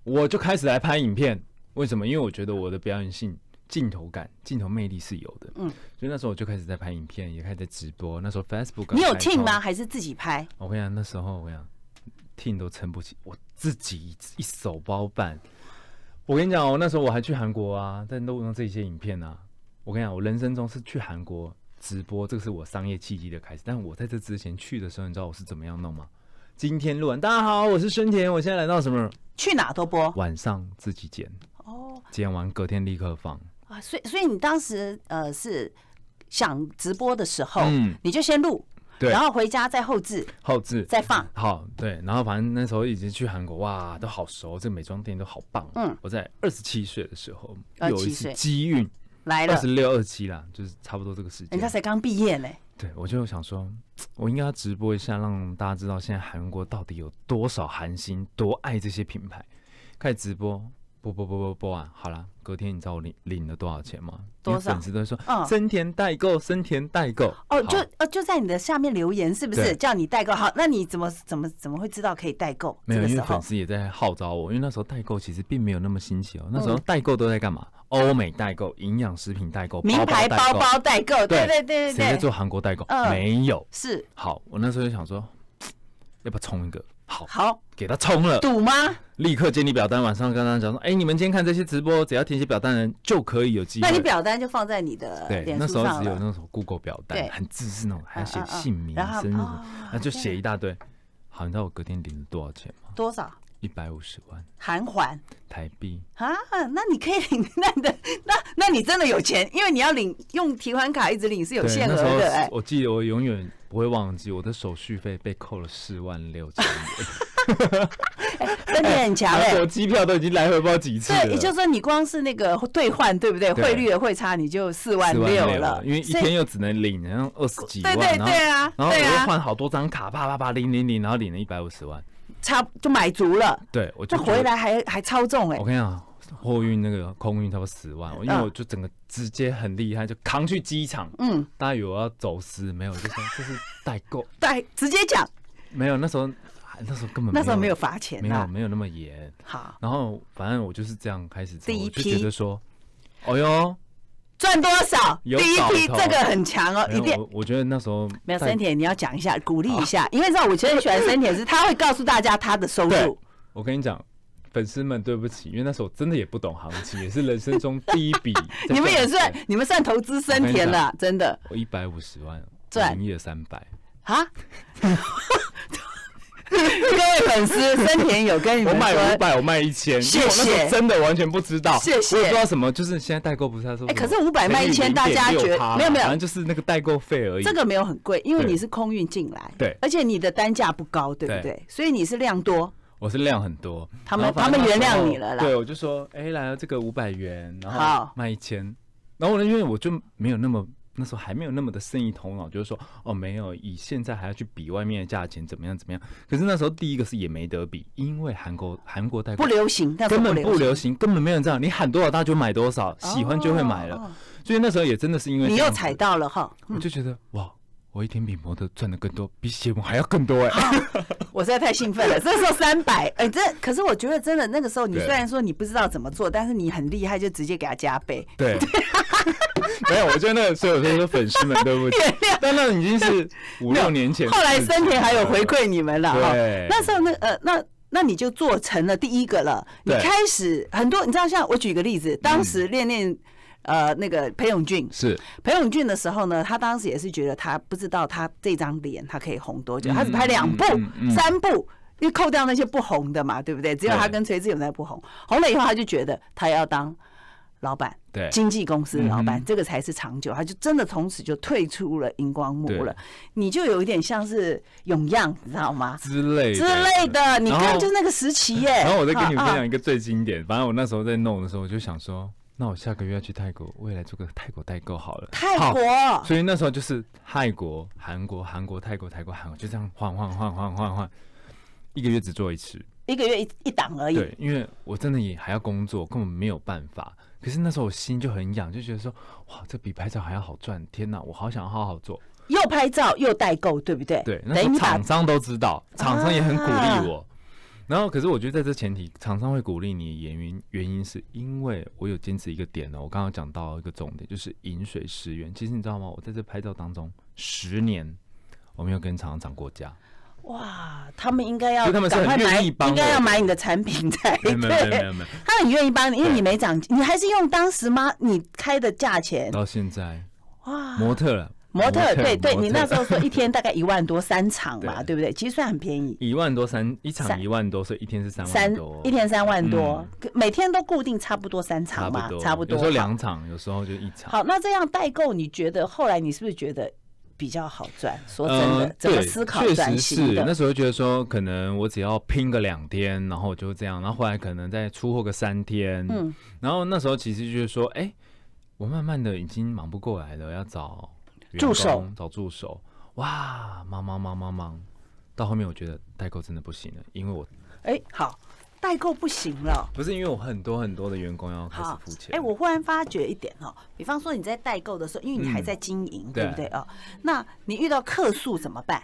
我就开始来拍影片，为什么？因为我觉得我的表演性、镜头感、镜头魅力是有的。嗯，所以那时候我就开始在拍影片，也开始在直播。那时候 Facebook 你有 t e a m 吗？还是自己拍？我跟你讲，那时候我跟你讲 t e a m 都撑不起，我自己一手包办。我跟你讲，我那时候我还去韩国啊，在录用这些影片啊。我跟你讲，我人生中是去韩国直播，这个是我商业契机的开始。但我在这之前去的时候，你知道我是怎么样弄吗？今天录完，大家好，我是孙田，我现在来到什么？去哪都播。晚上自己剪哦，剪完隔天立刻放啊！所以所以你当时呃是想直播的时候，嗯，你就先录，对，然后回家再后置，后置再放。好，对，然后反正那时候已经去韩国，哇，都好熟，这美妆店都好棒。嗯，我在二十七岁的时候有一次机遇来了，二十六、二十七啦，就是差不多这个时间，人家才刚毕业呢。对，我就想说，我应该要直播一下，让大家知道现在韩国到底有多少韩星多爱这些品牌。开始直播，播播播播播啊！好了，隔天你知道我领领了多少钱吗？多少？粉丝都说，嗯，森田代购，森田代购。哦，就呃就在你的下面留言，是不是叫你代购？好，那你怎么怎么怎么会知道可以代购？没有，因为粉丝也在号召我，因为那时候代购其实并没有那么新奇哦。那时候代购都在干嘛？欧美代购、营养食品代购、名牌包包代购，对对对对谁在做韩国代购？没有。是。好，我那时候就想说，要不要充一个？好，好，给他充了。赌吗？立刻建立表单。晚上跟他讲说，哎，你们今天看这些直播，只要填写表单人就可以有机会。那你表单就放在你的对那时候只有那种 Google 表单，很自私那种，还要写姓名、生日，那就写一大堆。好，你知道我隔天领了多少钱吗？多少？一百五十万，韩环台币啊？那你可以领，那你的那 那，你真的有钱，因为你要领用提款卡一直领是有限额的。我记得我永远不会忘记，我的手续费被扣了四万六千。真的很强哎！我 机票都已经来回道几次。对，也就是说你光是那个兑换，对不对？汇率的汇差你就四万六了，因为一天又只能领然后二十几万，对啊，然后我又换好多张卡，啪啪啪领领领，然后领了一百五十万。差就买足了，对我就回来还还超重哎！我跟你讲，货运那个空运差不多十万，因为我就整个直接很厉害，就扛去机场。嗯，大家以为我要走私，没有，就说这是代购。代直接讲，没有那时候，那时候根本那时候没有罚钱，没有没有那么严。好，然后反正我就是这样开始，第一批就说，哦哟。赚多少？第一批这个很强哦，一定。我觉得那时候，没有森田，你要讲一下，鼓励一下，因为你知道我其实很喜欢森田，是他会告诉大家他的收入。我跟你讲，粉丝们，对不起，因为那时候真的也不懂行情，也是人生中第一笔。你们也算，你们算投资森田了，真的。我一百五十万赚，营业三百啊。各位粉丝，森田有跟你我卖五百，我卖一千，谢谢，真的完全不知道，谢谢。我不知道什么，就是现在代购不是他说，哎，可是五百卖一千，大家觉得没有没有，反正就是那个代购费而已。这个没有很贵，因为你是空运进来，对，而且你的单价不高，对不对？所以你是量多，我是量很多，他们他们原谅你了。啦。对，我就说，哎，来了这个五百元，然后卖一千，然后呢，因为我就没有那么。那时候还没有那么的生意头脑，就是说，哦，没有，以现在还要去比外面的价钱怎么样怎么样。可是那时候第一个是也没得比，因为韩国韩国代购不流行，根本不流行，根本没人这样，你喊多少大家就买多少，喜欢就会买了。所以那时候也真的是因为你又踩到了哈，我就觉得哇。我一天比模特赚的更多，比节目还要更多哎！我实在太兴奋了，那 时候三百哎，这可是我觉得真的，那个时候你虽然说你不知道怎么做，但是你很厉害，就直接给他加倍。对。没有，我觉得那所有说粉丝们都不 原但那已经是五六年前。后来森田还有回馈你们了啊！那时候那呃那那你就做成了第一个了。你开始很多，你知道，像我举个例子，当时练练。呃，那个裴永俊是裴永俊的时候呢，他当时也是觉得他不知道他这张脸他可以红多久，他只拍两部、三部，因为扣掉那些不红的嘛，对不对？只有他跟崔志勇才不红，红了以后他就觉得他要当老板，对，经纪公司老板，这个才是长久，他就真的从此就退出了荧光幕了。你就有一点像是永样，你知道吗？之类之类的，你看就那个时期耶。然后我再跟你分享一个最经典，反正我那时候在弄的时候，我就想说。那我下个月要去泰国，未来做个泰国代购好了。泰国，所以那时候就是泰国、韩国、韩国、泰国、泰国、韩国，就这样换换换换换换，一个月只做一次，一个月一一档而已。对，因为我真的也还要工作，根本没有办法。可是那时候我心就很痒，就觉得说，哇，这比拍照还要好赚！天哪，我好想好好做。又拍照又代购，对不对？对，等厂商都知道，厂商也很鼓励我。然后，可是我觉得在这前提，厂商会鼓励你。原因原因是因为我有坚持一个点呢。我刚刚讲到一个重点，就是饮水思源。其实你知道吗？我在这拍照当中，十年我没有跟厂商涨过价。哇，他们应该要，他们很愿意帮，应该要买你的产品才对。没有没有没有，他很愿意帮你，因为你没涨，你还是用当时吗？你开的价钱到现在？哇，模特了。模特，对对，你那时候说一天大概一万多三场嘛，对不对？其实算很便宜。一万多三一场一万多，所以一天是三万多，一天三万多，每天都固定差不多三场嘛，差不多。有时候两场，有时候就一场。好，那这样代购，你觉得后来你是不是觉得比较好赚？说真的，怎么思考？确实是那时候觉得说，可能我只要拼个两天，然后我就这样，然后后来可能再出货个三天，嗯，然后那时候其实就是说，哎，我慢慢的已经忙不过来了，要找。助手找助手，哇，忙忙忙忙忙，到后面我觉得代购真的不行了，因为我哎，好，代购不行了，不是因为我很多很多的员工要开始付钱，哎，我忽然发觉一点哦，比方说你在代购的时候，因为你还在经营，对不对哦，那你遇到客诉怎么办？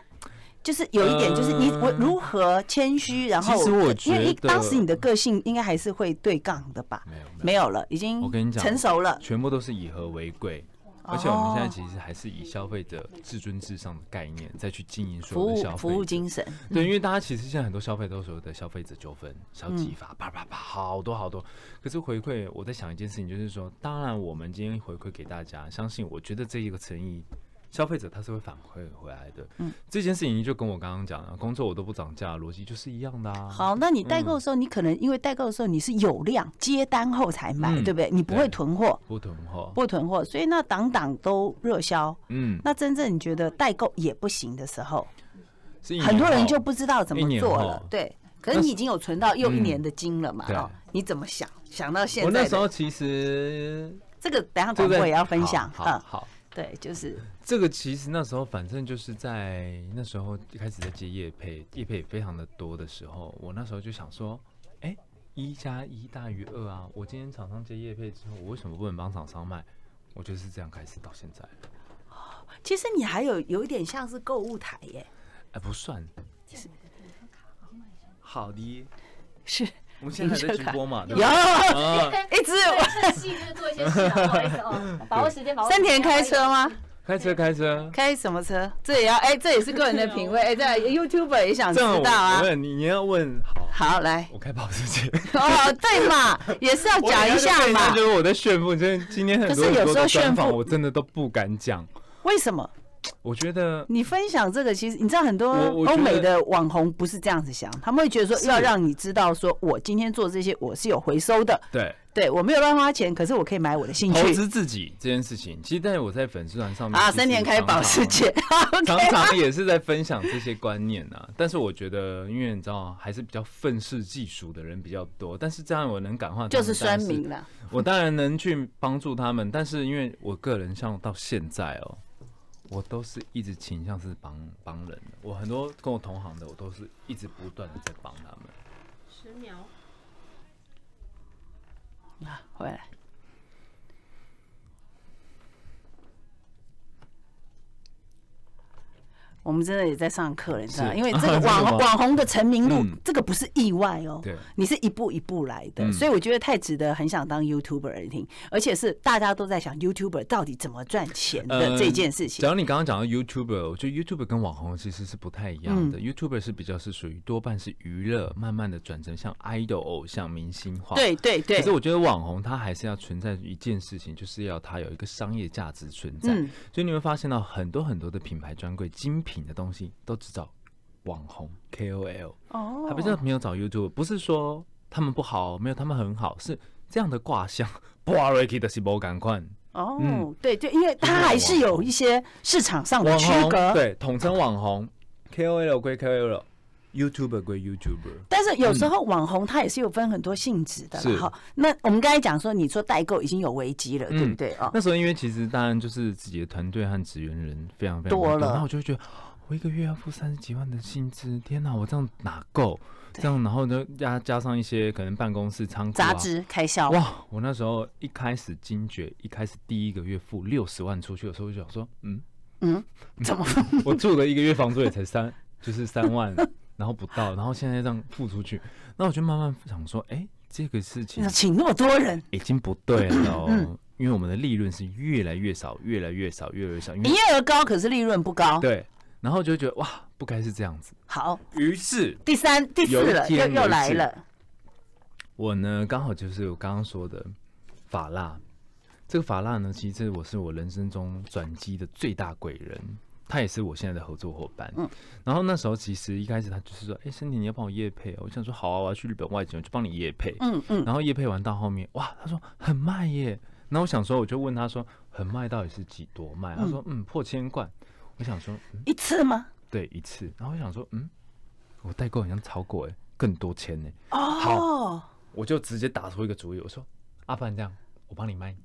就是有一点，就是你我如何谦虚，然后因为一当时你的个性应该还是会对杠的吧？没有了，已经我跟你讲成熟了，全部都是以和为贵。而且我们现在其实还是以消费者至尊至上的概念再去经营所有的消费服务精神，对，因为大家其实现在很多消费都所谓的消费者纠纷、小极发，啪啪啪，好多好多。可是回馈，我在想一件事情，就是说，当然我们今天回馈给大家，相信我觉得这一个诚意。消费者他是会反馈回来的，嗯，这件事情就跟我刚刚讲，工作我都不涨价，逻辑就是一样的啊。好，那你代购的时候，你可能因为代购的时候你是有量，接单后才买，对不对？你不会囤货，不囤货，不囤货，所以那档档都热销，嗯，那真正你觉得代购也不行的时候，很多人就不知道怎么做了，对。可是你已经有存到又一年的金了嘛？对啊，你怎么想？想到现在，我那时候其实这个等下中午我也要分享，嗯，好，对，就是。这个其实那时候，反正就是在那时候一开始在接叶配，叶配非常的多的时候，我那时候就想说，哎，一加一大于二啊，我今天厂商接叶配之后，我为什么不能帮厂商卖？我就是这样开始到现在。其实你还有有一点像是购物台耶，哎，不算。好的。是，我们现在在直播嘛？有，一直。是戏就是做一些事情，不好意思哦，把握时间。三田开车吗？开车，开车，开什么车？这也要哎，这也是个人的品味 哎，在 YouTuber 也想知道啊。问你，你要问好。好，来，我开保时捷。哦，对嘛，也是要讲一下嘛。就是我在炫富，真今天很多很多专访，我真的都不敢讲。为什么？我觉得你分享这个，其实你知道很多欧美的网红不是这样子想，他们会觉得说要让你知道，说我今天做这些我是有回收的。对。对我没有乱法花钱，可是我可以买我的兴趣。投资自己这件事情，其实我在粉丝团上面啊，三年开保时捷，常常也是在分享这些观念啊。但是我觉得，因为你知道，还是比较愤世嫉俗的人比较多。但是这样我能感化，就是酸民了。我当然能去帮助他们，但是因为我个人像到现在哦，我都是一直倾向是帮帮人。我很多跟我同行的，我都是一直不断的在帮他们。十秒。啊，回来。我们真的也在上课，你知道吗？因为这个 网网红的成名路，这个不是意外哦。对，你是一步一步来的，所以我觉得太值得，很想当 YouTuber 而而且是大家都在想 YouTuber 到底怎么赚钱的这件事情。假如你刚刚讲到 YouTuber，我觉得 YouTuber 跟网红其实是不太一样的。YouTuber 是比较是属于多半是娱乐，慢慢的转成像 Idol 偶像明星化。对对对。可是我觉得网红他还是要存在一件事情，就是要他有一个商业价值存在。所以你会发现到很多很多的品牌专柜精品。品的东西都只找网红 KOL 哦，还不是没有找 YouTube，不是说他们不好，没有他们很好，是这样的 r 像。哇，k 奇的是不赶快哦，对对，因为他还是有一些市场上的区隔，对统称网红 KOL 归 KOL，YouTuber 归 YouTuber，但是有时候网红他也是有分很多性质的。好，那我们刚才讲说，你做代购已经有危机了，对不对哦，那时候因为其实当然就是自己的团队和职员人非常非常多了，然后我就觉得。我一个月要付三十几万的薪资，天哪！我这样哪够？这样，然后呢加加上一些可能办公室仓杂志开销哇！我那时候一开始惊觉，一开始第一个月付六十万出去的时候，我就想说：嗯嗯，怎么？我住了一个月房租也才三，就是三万，然后不到，然后现在这样付出去，那我就慢慢想说：哎，这个事情请那么多人已经不对了哦，因为我们的利润是越来越少，越来越少，越来越少。营业额高，可是利润不高。对。然后就觉得哇，不该是这样子。好，于是第三、第四了，又又来了。我呢，刚好就是我刚刚说的法拉。这个法拉呢，其实我是我人生中转机的最大贵人，他也是我现在的合作伙伴。嗯。然后那时候其实一开始他就是说，哎，身体你要帮我夜配，我想说好啊，我要去日本外景，我就帮你夜配。嗯嗯。然后夜配完到后面，哇，他说很卖耶。那我想说，我就问他说，很卖到底是几多卖？他说，嗯，破千贯。我想说一次吗？对，一次。然后我想说，嗯，我代购好像超过哎，更多钱呢。哦，我就直接打出一个主意，我说：“阿凡这样，我帮你卖。”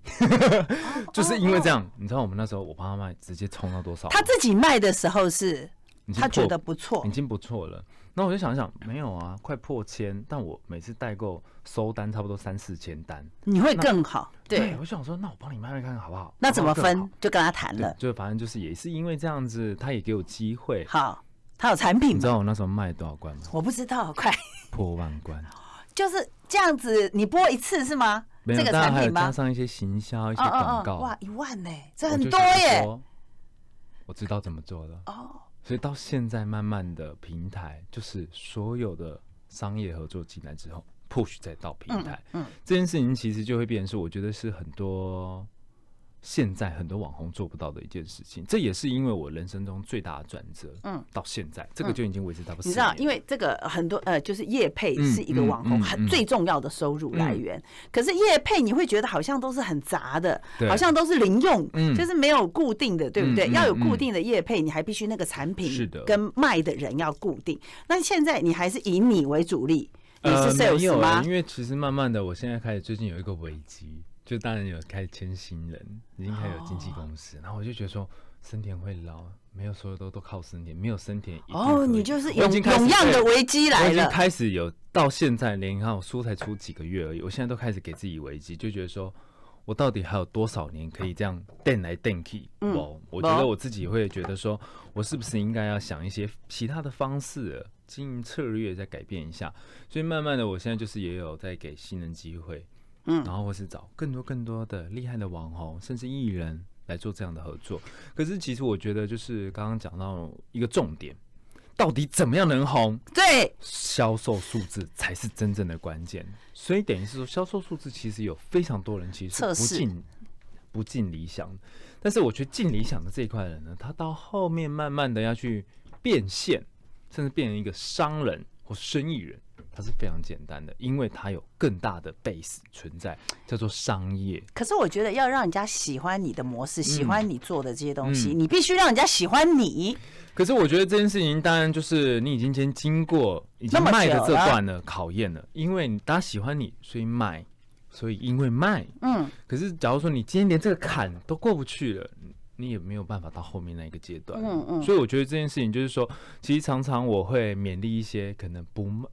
就是因为这样，你知道我们那时候我帮他卖，直接冲到多少？他自己卖的时候是。他觉得不错，已经不错了。那我就想想，没有啊，快破千。但我每次代购收单差不多三四千单，你会更好。对，我就想说，那我帮你卖卖看看好不好？那怎么分？就跟他谈了。就反正就是也是因为这样子，他也给我机会。好，他有产品，你知道我那时候卖多少关吗？我不知道，快 破万关。就是这样子，你播一次是吗？这个产品吗？加上一些行销、一些广告。哇，一万呢，这很多耶！我知道怎么做了。哦。所以到现在，慢慢的平台就是所有的商业合作进来之后，push 再到平台，这件事情其实就会变成是，我觉得是很多。现在很多网红做不到的一件事情，这也是因为我人生中最大的转折。嗯，到现在这个就已经维持到不你知道，因为这个很多呃，就是叶配是一个网红很最重要的收入来源。可是叶配你会觉得好像都是很杂的，好像都是零用，嗯、就是没有固定的，对不对？要有固定的叶配，你还必须那个产品是的，跟卖的人要固定。那现在你还是以你为主力，你是 sales 吗？因为其实慢慢的，我现在开始最近有一个危机。就当然有开始签新人，已经开始有经纪公司，然后我就觉得说，生田会捞，没有所有都都靠生田，没有生田哦，你就是的危已经开始有到现在，你看我书才出几个月而已，我现在都开始给自己危机，就觉得说我到底还有多少年可以这样垫来垫去，嗯，我觉得我自己会觉得说我是不是应该要想一些其他的方式经营策略再改变一下，所以慢慢的我现在就是也有在给新人机会。嗯，然后或是找更多更多的厉害的网红，甚至艺人来做这样的合作。可是其实我觉得，就是刚刚讲到一个重点，到底怎么样能红？对，销售数字才是真正的关键。所以等于是说，销售数字其实有非常多人其实不进不进理想但是我觉得进理想的这一块人呢，他到后面慢慢的要去变现，甚至变成一个商人或生意人。它是非常简单的，因为它有更大的 base 存在，叫做商业。可是我觉得要让人家喜欢你的模式，喜欢你做的这些东西，你必须让人家喜欢你。可是我觉得这件事情，当然就是你已经先经过已经卖的这段的考验了，因为大家喜欢你，所以卖，所以因为卖，嗯。可是假如说你今天连这个坎都过不去了，你也没有办法到后面那个阶段。嗯嗯。所以我觉得这件事情就是说，其实常常我会勉励一些可能不卖。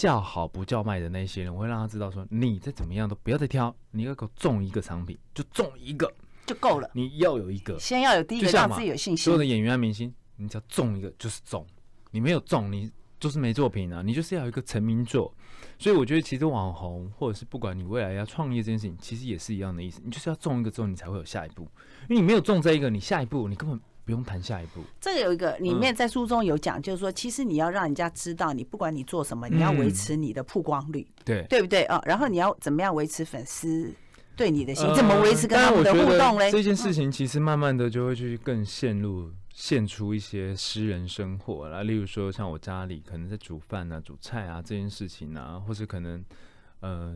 叫好不叫卖的那些人，我会让他知道说，你再怎么样都不要再挑，你要中一个产品就中一个就够了，你要有一个，先要有第一个让自己有信心。所有的演员啊、明星，你只要中一个就是中，你没有中你就是没作品啊，你就是要有一个成名作。所以我觉得其实网红或者是不管你未来要创业这件事情，其实也是一样的意思，你就是要中一个之后你才会有下一步，因为你没有中这一个，你下一步你根本。不用谈下一步。这个有一个里面在书中有讲，就是说，其实你要让人家知道你，不管你做什么，你要维持你的曝光率，对对不对啊？然后你要怎么样维持粉丝对你的，心怎么维持跟他们的互动嘞？这件事情其实慢慢的就会去更陷入、现出一些私人生活了。例如说，像我家里可能在煮饭啊、煮菜啊这件事情啊，或者可能呃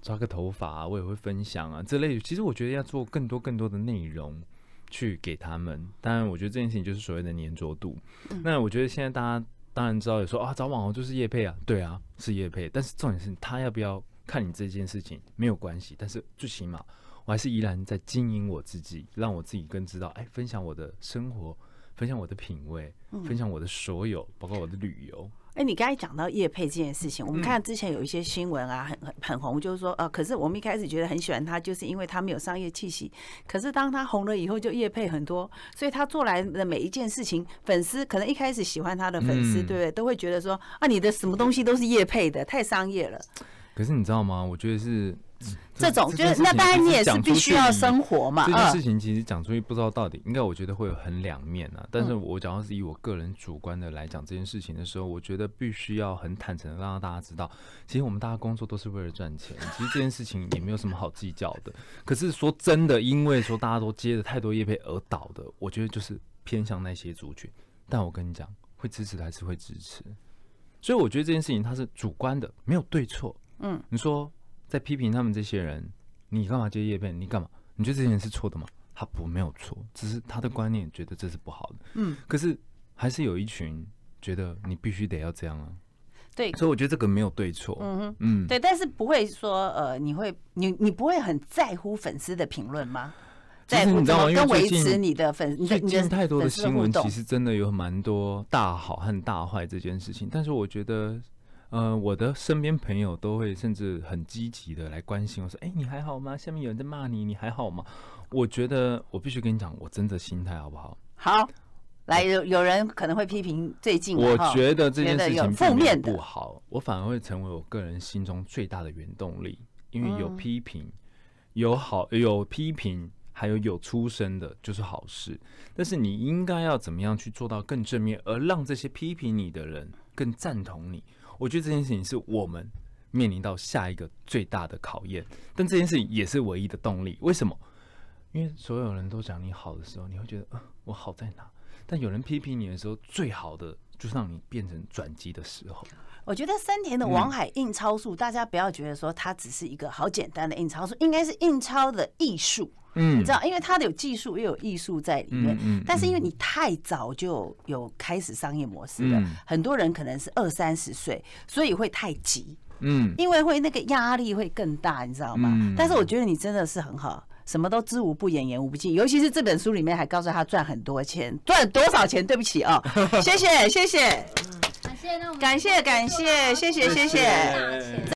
抓个头发啊，我也会分享啊这类。其实我觉得要做更多、更多的内容。去给他们，当然我觉得这件事情就是所谓的粘着度。那我觉得现在大家当然知道，有说啊找网红就是叶配啊，对啊是叶配。但是重点是他要不要看你这件事情没有关系，但是最起码我还是依然在经营我自己，让我自己更知道，哎，分享我的生活，分享我的品味，分享我的所有，包括我的旅游。哎，你刚才讲到叶配这件事情，我们看之前有一些新闻啊，很很很红，就是说，呃，可是我们一开始觉得很喜欢他，就是因为他没有商业气息。可是当他红了以后，就叶配很多，所以他做来的每一件事情，粉丝可能一开始喜欢他的粉丝，对不对？都会觉得说，啊，你的什么东西都是叶配的，太商业了。可是你知道吗？我觉得是。这种就是那当然你也是必须要生活嘛。这件事情其实讲出去不知道到底，应该我觉得会有很两面啊。但是我主要是以我个人主观的来讲这件事情的时候，我觉得必须要很坦诚的让大家知道，其实我们大家工作都是为了赚钱。其实这件事情也没有什么好计较的。可是说真的，因为说大家都接了太多业配而倒的，我觉得就是偏向那些族群。但我跟你讲，会支持还是会支持。所以我觉得这件事情它是主观的，没有对错。嗯，你说。在批评他们这些人，你干嘛接叶片？你干嘛？你觉得这件事是错的吗？他不没有错，只是他的观念觉得这是不好的。嗯，可是还是有一群觉得你必须得要这样啊。对，所以我觉得这个没有对错。嗯嗯，对，但是不会说呃，你会你你不会很在乎粉丝的评论吗？在乎你知道因为维持你的粉最近太多的新闻，其实真的有蛮多大好和大坏这件事情。但是我觉得。呃，我的身边朋友都会甚至很积极的来关心我说：“哎，你还好吗？下面有人在骂你，你还好吗？”我觉得我必须跟你讲，我真的心态好不好？好，来有有人可能会批评最近，我觉得这件事情负面不好，我反而会成为我个人心中最大的原动力，因为有批评，有好有批评，还有有出声的就是好事。但是你应该要怎么样去做到更正面，而让这些批评你的人更赞同你？我觉得这件事情是我们面临到下一个最大的考验，但这件事情也是唯一的动力。为什么？因为所有人都讲你好的时候，你会觉得啊，我好在哪？但有人批评你的时候，最好的就是让你变成转机的时候。我觉得三田的王海印钞术，大家不要觉得说它只是一个好简单的印钞术，应该是印钞的艺术。嗯，你知道，因为它有技术又有艺术在里面，嗯但是因为你太早就有开始商业模式了，很多人可能是二三十岁，所以会太急，嗯，因为会那个压力会更大，你知道吗？但是我觉得你真的是很好，什么都知无不言言无不尽，尤其是这本书里面还告诉他赚很多钱，赚多少钱？对不起哦，谢谢谢谢，感谢感谢感谢谢谢谢谢。